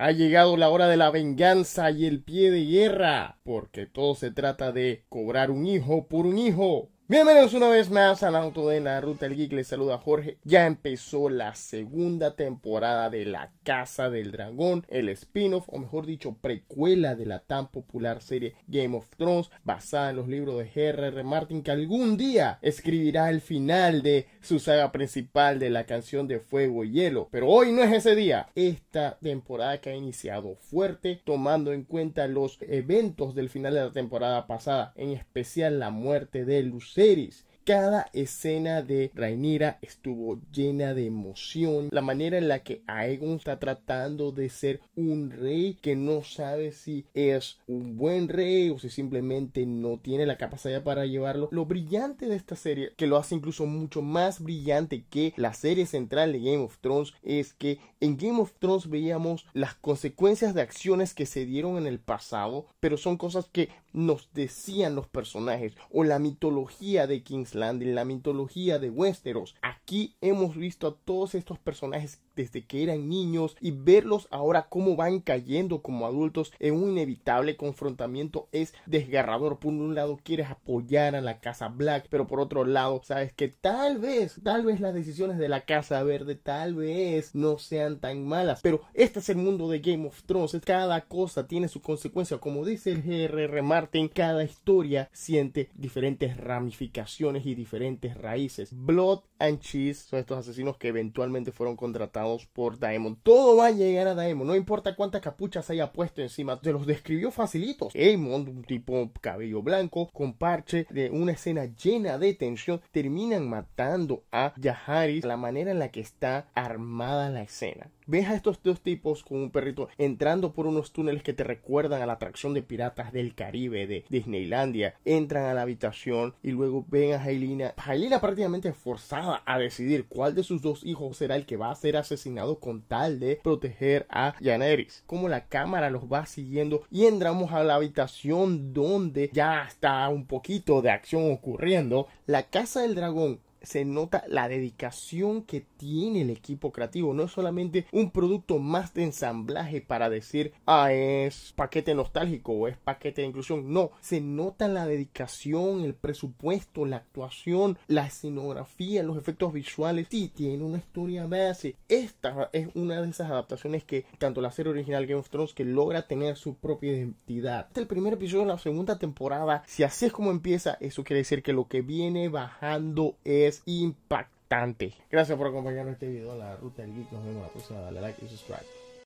Ha llegado la hora de la venganza y el pie de guerra, porque todo se trata de cobrar un hijo por un hijo. Bienvenidos una vez más al auto de la ruta el Geek, les saluda Jorge. Ya empezó la segunda temporada de La Casa del Dragón, el spin-off o mejor dicho precuela de la tan popular serie Game of Thrones basada en los libros de G.R.R. Martin que algún día escribirá el final de su saga principal de la canción de Fuego y Hielo. Pero hoy no es ese día, esta temporada que ha iniciado fuerte tomando en cuenta los eventos del final de la temporada pasada, en especial la muerte de Lucía. Mercedes Cada escena de Rainira estuvo llena de emoción. La manera en la que Aegon está tratando de ser un rey que no sabe si es un buen rey o si simplemente no tiene la capacidad para llevarlo. Lo brillante de esta serie, que lo hace incluso mucho más brillante que la serie central de Game of Thrones, es que en Game of Thrones veíamos las consecuencias de acciones que se dieron en el pasado, pero son cosas que nos decían los personajes o la mitología de King's en la mitología de Westeros. Aquí hemos visto a todos estos personajes desde que eran niños y verlos ahora cómo van cayendo como adultos en un inevitable confrontamiento es desgarrador. Por un lado quieres apoyar a la Casa Black, pero por otro lado sabes que tal vez, tal vez las decisiones de la Casa Verde tal vez no sean tan malas, pero este es el mundo de Game of Thrones, cada cosa tiene su consecuencia, como dice el GRR Martin, cada historia siente diferentes ramificaciones y diferentes raíces. Blood and Cheese son estos asesinos que eventualmente fueron contratados por Daemon. Todo va a llegar a Daemon, no importa cuántas capuchas haya puesto encima, te los describió facilitos. Daemon, un tipo cabello blanco, con parche, de una escena llena de tensión, terminan matando a Yaharis, la manera en la que está armada la escena. Ves a estos dos tipos con un perrito entrando por unos túneles que te recuerdan a la atracción de piratas del Caribe de Disneylandia. Entran a la habitación y luego ven a Jailina. Jailina prácticamente forzada a decidir cuál de sus dos hijos será el que va a ser asesinado con tal de proteger a Yaneris. Como la cámara los va siguiendo y entramos a la habitación donde ya está un poquito de acción ocurriendo. La casa del dragón se nota la dedicación que tiene el equipo creativo. No es solamente un producto más de ensamblaje para decir, ah, es paquete nostálgico o es paquete de inclusión. No, se nota la dedicación, el presupuesto, la actuación, la escenografía, los efectos visuales. Sí, tiene una historia base. Esta es una de esas adaptaciones que tanto la serie original Game of Thrones que logra tener su propia identidad. Este el primer episodio de la segunda temporada. Si así es como empieza, eso quiere decir que lo que viene bajando es es impactante. Gracias por acompañarnos en este video, la ruta del geek. Nos vemos la próxima. Dale like y subscribe.